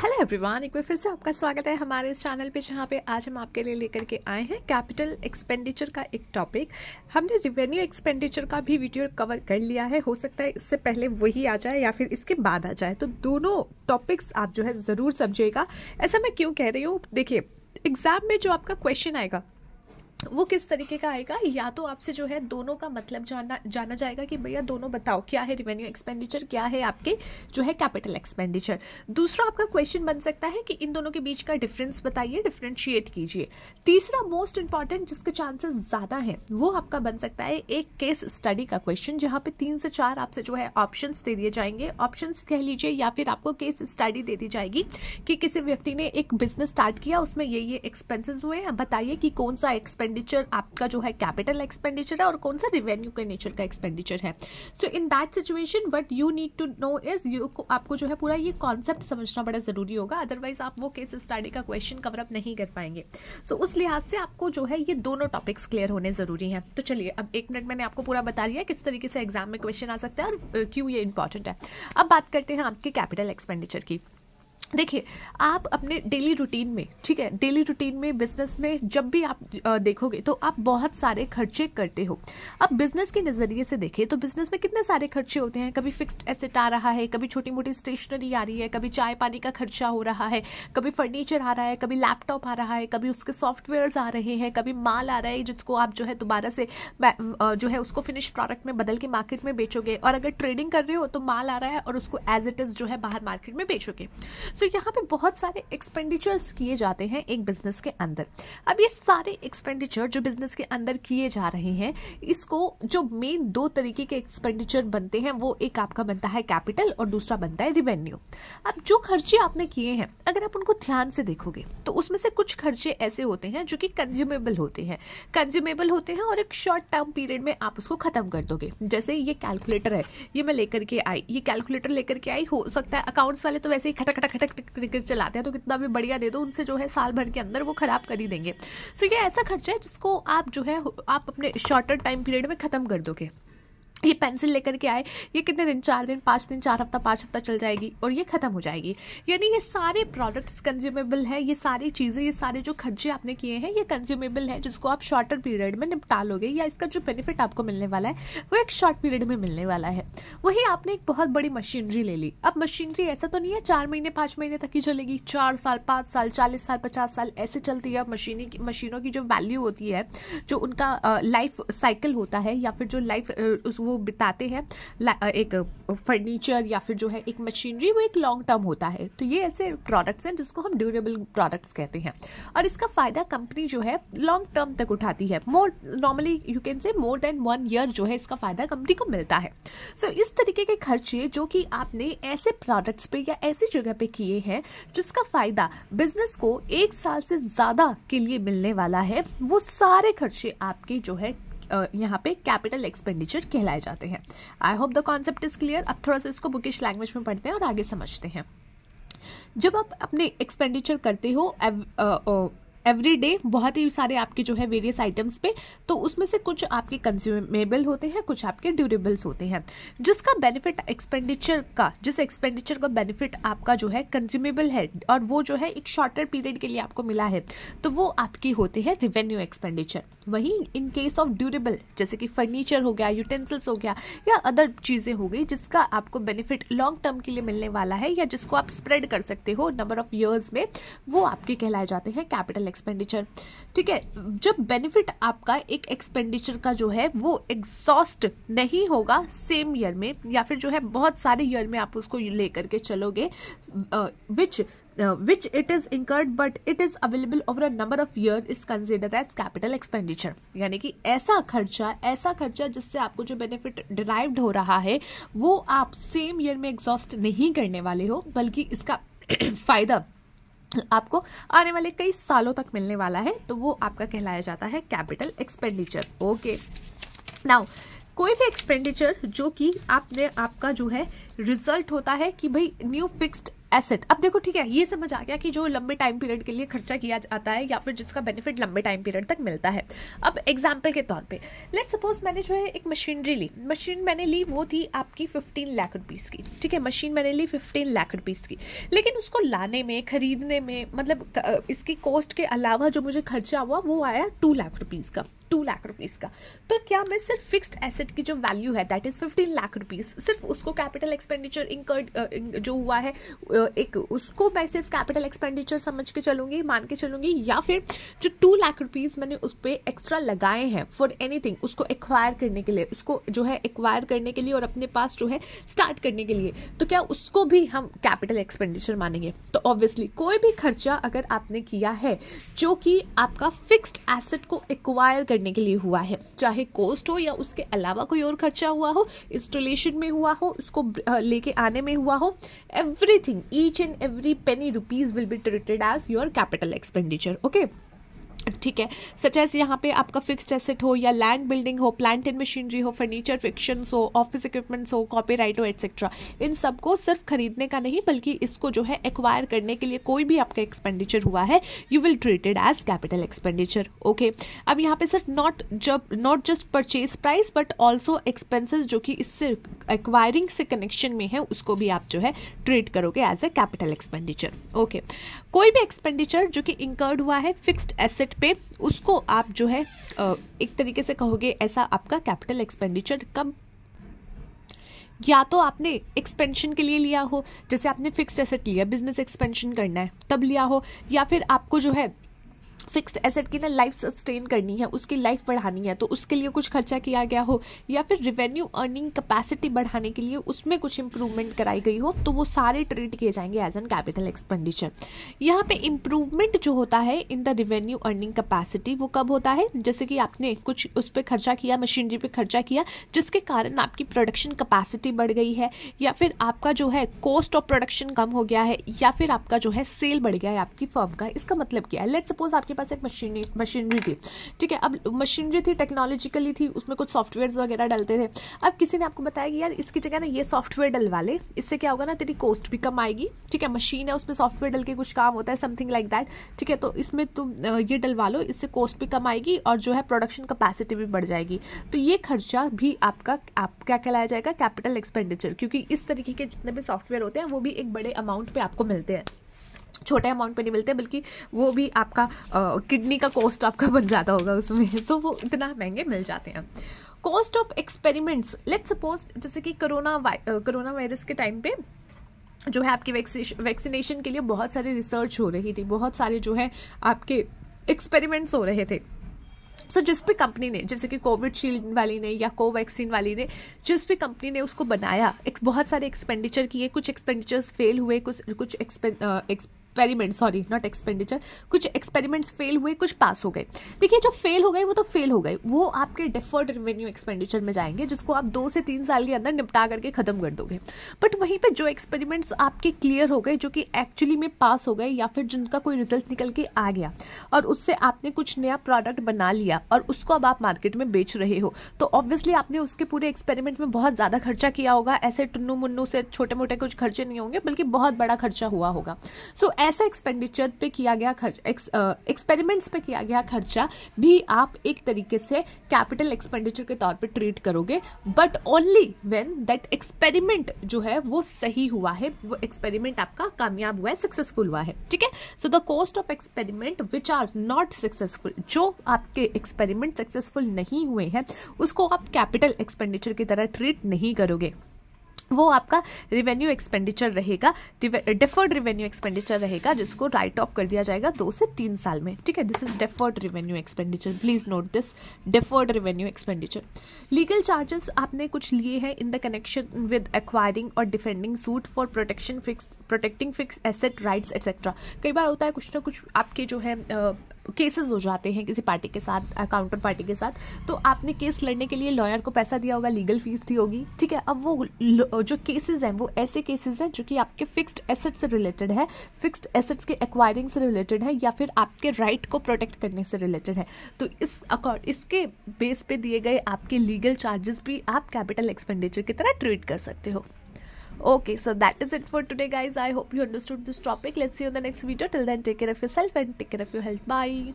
hello everyone एक बार फिर से आपका स्वागत है हमारे इस चैनल पे जहाँ पे आज हम आपके लिए लेकर के आए हैं कैपिटल एक्सपेंडिचर का एक टॉपिक हमने रिवेन्यू एक्सपेंडिचर का भी वीडियो कवर कर लिया है हो सकता है इससे पहले वही आ जाए या फिर इसके बाद आ जाए तो दोनों टॉपिक्स आप जो है ज़रूर समझिएगा ऐसा मैं क्यों कह रही हूँ देखिए एग्जाम में जो आपका क्वेश्चन आएगा वो किस तरीके का आएगा या तो आपसे जो है दोनों का मतलब जाना जाना जाएगा कि भैया दोनों बताओ क्या है रेवेन्यू एक्सपेंडिचर क्या है आपके जो है कैपिटल एक्सपेंडिचर दूसरा आपका क्वेश्चन बन सकता है कि इन दोनों के बीच का डिफरेंस बताइए डिफ्रेंशिएट कीजिए तीसरा मोस्ट इंपॉर्टेंट जिसके चांसेस ज़्यादा हैं वो आपका बन सकता है एक केस स्टडी का क्वेश्चन जहाँ पे तीन से चार आपसे जो है ऑप्शन दे दिए जाएंगे ऑप्शन कह लीजिए या फिर आपको केस स्टडी दे दी जाएगी कि किसी व्यक्ति ने एक बिजनेस स्टार्ट किया उसमें ये ये एक्सपेंसिस हुए बताइए कि कौन सा एक्सपेंडिचर एक्सपेंडिचर आपका जो है कैपिटल एक्सपेंडिचर है और कौन सा रिवेन्यू के नेचर का एक्सपेंडिचर है so in that situation what you need to know is you आपको जो है पूरा ये कॉन्सेप्ट समझना बड़ा ज़रूरी होगा अदरवाइज आप वो केस स्टडी का क्वेश्चन कवरअप नहीं कर पाएंगे सो so, उस लिहाज से आपको जो है ये दोनों टॉपिक्स क्लियर होने ज़रूरी हैं तो चलिए अब एक मिनट मैंने आपको पूरा बता दिया किस तरीके से एग्जाम में क्वेश्चन आ सकता है और क्यों ये इंपॉर्टेंट है अब बात करते हैं आपके कैपिटल एक्सपेंडिचर की देखिए आप अपने डेली रूटीन में ठीक है डेली रूटीन में बिजनेस में जब भी आप देखोगे तो आप बहुत सारे खर्चे करते हो अब बिजनेस के नज़रिए से देखें तो बिजनेस में कितने सारे खर्चे होते हैं कभी फिक्स्ड एसेट आ रहा है कभी छोटी मोटी स्टेशनरी आ रही है कभी चाय पानी का खर्चा हो रहा है कभी फर्नीचर आ रहा है कभी लैपटॉप आ रहा है कभी उसके सॉफ्टवेयर आ रहे हैं कभी माल आ रहा है जिसको आप जो है दोबारा से जो है उसको फिनिश प्रोडक्ट में बदल के मार्केट में बेचोगे और अगर ट्रेडिंग कर रहे हो तो माल आ रहा है और उसको एज इट इज़ जो है बाहर मार्केट में बेचोगे सो so, यहाँ पे बहुत सारे एक्सपेंडिचर्स किए जाते हैं एक बिजनेस के अंदर अब ये सारे एक्सपेंडिचर जो बिजनेस के अंदर किए जा रहे हैं इसको जो मेन दो तरीके के एक्सपेंडिचर बनते हैं वो एक आपका बनता है कैपिटल और दूसरा बनता है रिवेन्यू अब जो खर्चे आपने किए हैं अगर आप उनको ध्यान से देखोगे तो उसमें से कुछ खर्चे ऐसे होते हैं जो कि कंज्यूमेबल होते हैं कंज्यूमेबल होते हैं और एक शॉर्ट टर्म पीरियड में आप उसको खत्म कर दोगे जैसे ये कैलकुलेटर है ये मैं लेकर के आई ये कैलकुलेटर लेकर के आई हो सकता है अकाउंट्स वाले तो वैसे ही खटा खटा खटा तक टिकट चलाते हैं तो कितना भी बढ़िया दे दो उनसे जो है साल भर के अंदर वो ख़राब कर ही देंगे सो so, ये ऐसा खर्चा है जिसको आप जो है आप अपने शॉर्टर टाइम पीरियड में ख़त्म कर दोगे ये पेंसिल लेकर के आए ये कितने दिन चार दिन पाँच दिन चार हफ्ता पाँच हफ्ता चल जाएगी और ये ख़त्म हो जाएगी यानी ये सारे प्रोडक्ट्स कंज्यूमेबल है ये सारी चीज़ें ये सारे जो खर्चे आपने किए हैं ये कंज्यूमेबल हैं जिसको आप शॉर्टर पीरियड में निपटा लोगे या इसका जो बेनिफिट आपको मिलने वाला है वो एक शॉर्ट पीरियड में मिलने वाला है वही आपने एक बहुत बड़ी मशीनरी ले ली अब मशीनरी ऐसा तो नहीं है चार महीने पाँच महीने तक ही चलेगी चार साल पाँच साल चालीस साल पचास साल ऐसे चलती है मशीनी मशीनों की जो वैल्यू होती है जो उनका लाइफ साइकिल होता है या फिर जो लाइफ वो बिताते हैं एक फर्नीचर या फिर जो है एक मशीनरी वो एक लॉन्ग टर्म होता है तो ये ऐसे प्रोडक्ट्स हैं जिसको हम ड्यूरेबल प्रोडक्ट्स कहते हैं और इसका फ़ायदा कंपनी जो है लॉन्ग टर्म तक उठाती है मोर normally you can say more than one year जो है इसका फ़ायदा कंपनी को मिलता है सो so, इस तरीके के खर्चे जो कि आपने ऐसे प्रोडक्ट्स पे या ऐसी जगह पे किए हैं जिसका फ़ायदा बिजनेस को एक साल से ज़्यादा के लिए मिलने वाला है वो सारे खर्चे आपके जो है यहाँ पे कैपिटल एक्सपेंडिचर कहलाए जाते हैं I hope the concept is clear अब थोड़ा सा इसको बुकिश लैंग्वेज में पढ़ते हैं और आगे समझते हैं जब आप अपने एक्सपेंडिचर करते हो एवरी डे बहुत ही सारे आपके जो है वेरियस आइटम्स पे तो उसमें से कुछ आपके कंज्यूमेबल होते हैं कुछ आपके ड्यूरेबल्स होते हैं जिसका बेनिफिट एक्सपेंडिचर का जिस एक्सपेंडिचर का बेनिफिट आपका जो है कंज्यूमेबल है और वो जो है एक शॉर्टर पीरियड के लिए आपको मिला है तो वो आपकी होते हैं रिवेन्यू एक्सपेंडिचर वहीं इन केस ऑफ ड्यूरेबल जैसे कि फर्नीचर हो गया यूटेंसिल्स हो गया या अदर चीज़ें हो गई जिसका आपको बेनिफिट लॉन्ग टर्म के लिए मिलने वाला है या जिसको आप स्प्रेड कर सकते हो नंबर ऑफ ईयर्स में वो आपके कहलाए जाते हैं कैपिटल एक्सपेंडिचर ठीक है जब बेनिफिट आपका एक एक्सपेंडिचर का जो है वो एग्जॉस्ट नहीं होगा सेम ईयर में या फिर जो है बहुत सारे ईयर में आप उसको लेकर के चलोगे which which it is incurred but it is available over a number of year is consider as capital expenditure यानी कि ऐसा खर्चा ऐसा खर्चा जिससे आपको जो बेनिफिट डिराइव्ड हो रहा है वो आप सेम ईयर में एग्जॉस्ट नहीं करने वाले हो बल्कि इसका फ़ायदा आपको आने वाले कई सालों तक मिलने वाला है तो वो आपका कहलाया जाता है कैपिटल एक्सपेंडिचर ओके नाउ कोई भी एक्सपेंडिचर जो कि आपने आपका जो है रिजल्ट होता है कि भाई न्यू फिक्स्ड एसेट अब देखो ठीक है ये समझ आ गया कि जो लंबे टाइम पीरियड के लिए खर्चा किया जाता है या फिर जिसका बेनिफिट लंबे टाइम पीरियड तक मिलता है अब एग्जाम्पल के तौर पे लेट सपोज मैंने जो है एक मशीनरी ली मशीन मैंने ली वो थी आपकी फिफ्टीन लाख रुपीज़ की ठीक है मशीन मैंने ली फिफ्टीन लाख रुपीज़ की लेकिन उसको लाने में ख़रीदने में मतलब इसकी कॉस्ट के अलावा जो मुझे खर्चा हुआ वो आया टू लाख रुपीज़ का टू लाख रुपीज़ का तो क्या मैं सिर्फ फिक्स्ड एसेट की जो वैल्यू है that is fifteen lakh rupees सिर्फ उसको कैपिटल एक्सपेंडिचर इंकर्ड जो हुआ है एक उसको मैं सिर्फ कैपिटल एक्सपेंडिचर समझ के चलूँगी मान के चलूंगी या फिर जो टू लाख रुपीज़ मैंने उस पर एक्स्ट्रा लगाए हैं फॉर एनी उसको एक्वायर करने के लिए उसको जो है एक्वायर करने के लिए और अपने पास जो है स्टार्ट करने के लिए तो क्या उसको भी हम कैपिटल एक्सपेंडिचर मानेंगे तो ऑब्वियसली कोई भी खर्चा अगर आपने किया है जो कि आपका फिक्स्ड एसेट को एक्वायर करने के लिए हुआ है चाहे कोस्ट हो या उसके अलावा कोई और खर्चा हुआ हो इंस्टॉलेशन में हुआ हो उसको लेके आने में हुआ हो everything each and every penny rupees will be treated as your capital expenditure okay ठीक है सच एज यहाँ पे आपका फिक्स्ड एसेट हो या लैंड बिल्डिंग हो प्लांट एंड मशीनरी हो फर्नीचर फिक्शंस हो ऑफिस इक्विपमेंट्स हो कॉपीराइट हो एट्सेट्रा इन सबको सिर्फ खरीदने का नहीं बल्कि इसको जो है एक्वायर करने के लिए कोई भी आपका एक्सपेंडिचर हुआ है you will treated as capital expenditure okay अब यहाँ पे सिर्फ नॉट जब not just purchase price but also expenses जो कि इससे एक्वायरिंग से कनेक्शन में है उसको भी आप जो है ट्रीट करोगे as a capital expenditure okay कोई भी एक्सपेंडिचर जो कि इंकर्ड हुआ है फिक्सड एसेट बजट पे उसको आप जो है एक तरीके से कहोगे ऐसा आपका कैपिटल एक्सपेंडिचर कम या तो आपने एक्सपेंशन के लिए लिया हो जैसे आपने फिक्स्ड एसेट लिया बिजनेस एक्सपेंशन करना है तब लिया हो या फिर आपको जो है फिक्स्ड एसेट की ना लाइफ सस्टेन करनी है उसकी लाइफ बढ़ानी है तो उसके लिए कुछ खर्चा किया गया हो या फिर रिवेन्यू अर्निंग कैपेसिटी बढ़ाने के लिए उसमें कुछ इंप्रूवमेंट कराई गई हो तो वो सारे ट्रीट किए जाएंगे एज एन कैपिटल एक्सपेंडिचर यहाँ पे इम्प्रूवमेंट जो होता है in the revenue earning capacity वो कब होता है जैसे कि आपने कुछ उस पर खर्चा किया मशीनरी पर खर्चा किया जिसके कारण आपकी प्रोडक्शन कैपेसिटी बढ़ गई है या फिर आपका जो है कॉस्ट ऑफ प्रोडक्शन कम हो गया है या फिर आपका जो है सेल बढ़ गया है आपकी फर्म का इसका मतलब क्या है लेट सपोज आपके पास एक मशीनरी मशीनरी थी ठीक है अब मशीनरी थी टेक्नोलॉजिकली थी उसमें कुछ सॉफ्टवेयर वगैरह डलते थे अब किसी ने आपको बताया कि यार इसकी जगह ना ये सॉफ्टवेयर डलवा ले इससे क्या होगा ना तेरी कॉस्ट भी कम आएगी ठीक है मशीन है उसमें सॉफ्टवेयर डल के कुछ काम होता है समथिंग लाइक दैट ठीक है तो इसमें तुम ये डलवा लो इससे कॉस्ट भी कम आएगी और जो है प्रोडक्शन कैपेसिटी भी बढ़ जाएगी तो ये खर्चा भी आपका आप क्या कहलाया जाएगा कैपिटल एक्सपेंडिचर क्योंकि इस तरीके के जितने भी सॉफ्टवेयर होते हैं वो भी एक बड़े अमाउंट पे आपको मिलते हैं छोटे अमाउंट पे नहीं मिलते बल्कि वो भी आपका किडनी का कॉस्ट आपका बन जाता होगा उसमें तो वो इतना महंगे मिल जाते हैं cost of experiments let suppose जैसे कि कोरोना कोरोना वायरस के टाइम पे जो है आपकी वैक्सीनेशन के लिए बहुत सारी रिसर्च हो रही थी बहुत सारे जो है आपके एक्सपेरिमेंट्स हो रहे थे सो so, जिस भी कंपनी ने जैसे कि कोविडशील्ड वाली ने या कोवैक्सीन वाली ने जिस भी कंपनी ने उसको बनाया एक बहुत सारे एक्सपेंडिचर किए कुछ एक्सपेंडिचर्स फेल हुए कुछ कुछ एक्सपे, एक्सपेरिमेंट सॉरी नॉट एक्सपेंडिचर कुछ एक्सपेरिमेंट्स फेल हुए कुछ पास हो गए देखिए जो फेल हो गए वो तो फेल हो गए वो आपके डिफर्ड रेवेन्यू एक्सपेंडिचर में जाएंगे जिसको आप दो से तीन साल के अंदर निपटा करके खत्म कर दोगे बट वहीं पर जो एक्सपेरिमेंट्स आपके क्लियर हो गए जो कि एक्चुअली में पास हो गए या फिर जिनका कोई रिजल्ट निकल के आ गया और उससे आपने कुछ नया प्रोडक्ट बना लिया और उसको अब आप मार्केट में बेच रहे हो तो ऑब्वियसली आपने उसके पूरे एक्सपेरिमेंट में बहुत ज़्यादा खर्चा किया होगा ऐसे टुन्नू मुन्नू से छोटे मोटे कुछ खर्चे नहीं होंगे बल्कि बहुत बड़ा खर्चा हुआ होगा सो so, ऐसा एक्सपेंडिचर पे किया गया खर्च एक्सपेरिमेंट्स पे किया गया खर्चा भी आप एक तरीके से कैपिटल एक्सपेंडिचर के तौर पे ट्रीट करोगे but only when that experiment जो है वो सही हुआ है वो एक्सपेरिमेंट आपका कामयाब हुआ है सक्सेसफुल हुआ है ठीक है so the cost of experiment which are not successful जो आपके एक्सपेरिमेंट सक्सेसफुल नहीं हुए हैं उसको आप कैपिटल एक्सपेंडिचर की तरह ट्रीट नहीं करोगे वो आपका रिवेन्यू एक्सपेंडिचर रहेगा डेफर्ड रिवेन्यू एक्सपेंडिचर रहेगा जिसको राइट ऑफ कर दिया जाएगा दो से तीन साल में ठीक है this is deferred revenue expenditure please note this deferred revenue expenditure legal charges आपने कुछ लिए हैं in the connection with acquiring और defending suit for protection fix protecting fix asset rights etcetera कई बार होता है कुछ ना कुछ आपके जो है uh, केसेस हो जाते हैं किसी पार्टी के साथ काउंटर पार्टी के साथ तो आपने केस लड़ने के लिए लॉयर को पैसा दिया होगा लीगल फीस दी होगी ठीक है अब वो जो केसेस हैं वो ऐसे केसेस हैं जो कि आपके फिक्स्ड एसेट्स से रिलेटेड है फिक्स्ड एसेट्स के एक्वायरिंग से रिलेटेड है या फिर आपके राइट को प्रोटेक्ट करने से रिलेटेड है तो इस अकॉर्ड इसके बेस पे दिए गए आपके लीगल चार्जेस भी आप कैपिटल एक्सपेंडिचर की तरह ट्रीट कर सकते हो okay so that is it for today guys i hope you understood this topic let's see you in the next video till then take care of yourself and take care of your health bye